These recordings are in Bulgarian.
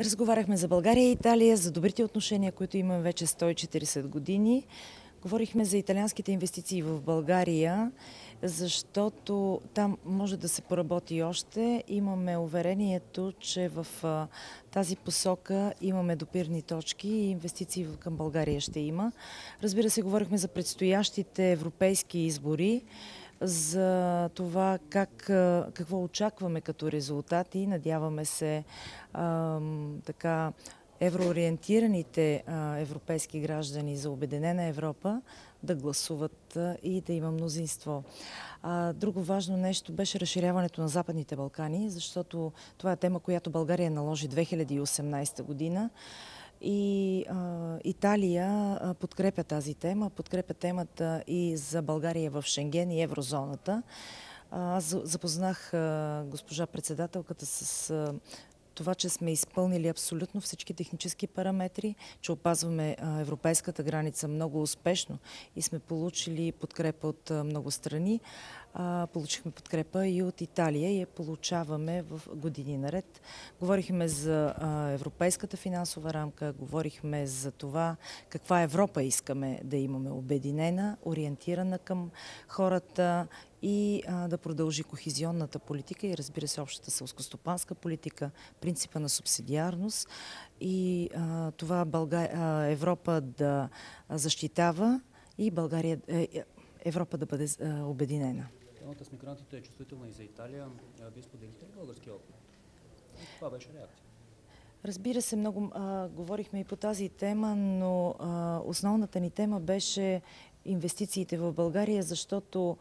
Разговаряхме за България и Италия, за добрите отношения, които имаме вече 140 години. Говорихме за италианските инвестиции в България, защото там може да се поработи още. Имаме уверението, че в тази посока имаме допирни точки и инвестиции към България ще има. Разбира се, говорихме за предстоящите европейски избори за това как, какво очакваме като резултати. Надяваме се а, така евроориентираните а, европейски граждани за Обединена Европа да гласуват а, и да има мнозинство. А, друго важно нещо беше разширяването на Западните Балкани, защото това е тема, която България наложи 2018 година и а, Италия подкрепя тази тема, подкрепя темата и за България в Шенген и еврозоната. Аз запознах а, госпожа председателката с това, че сме изпълнили абсолютно всички технически параметри, че опазваме европейската граница много успешно и сме получили подкрепа от много страни. Получихме подкрепа и от Италия и я получаваме в години наред. Говорихме за европейската финансова рамка, говорихме за това каква Европа искаме да имаме, обединена, ориентирана към хората и а, да продължи кохезионната политика и разбира се общата селскостопанска политика, принципа на субсидиарност и а, това Бълга... Европа да защитава и България, е, е, Европа да бъде обединена. Темата с мигрантите е чувствителна и за Италия. Вие споделите ли българския опит? Това беше реакция. Разбира се, много а, говорихме и по тази тема, но а, основната ни тема беше инвестициите в България, защото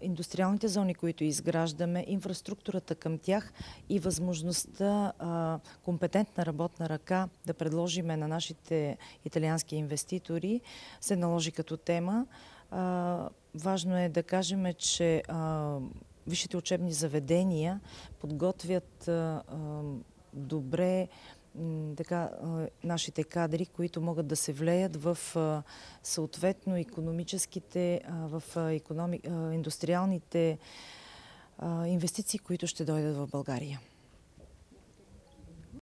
индустриалните зони, които изграждаме, инфраструктурата към тях и възможността компетентна работна ръка да предложиме на нашите италиански инвеститори се наложи като тема. важно е да кажем, че висшите учебни заведения подготвят добре така, нашите кадри, които могат да се влеят в съответно економическите, в економи, индустриалните инвестиции, които ще дойдат в България.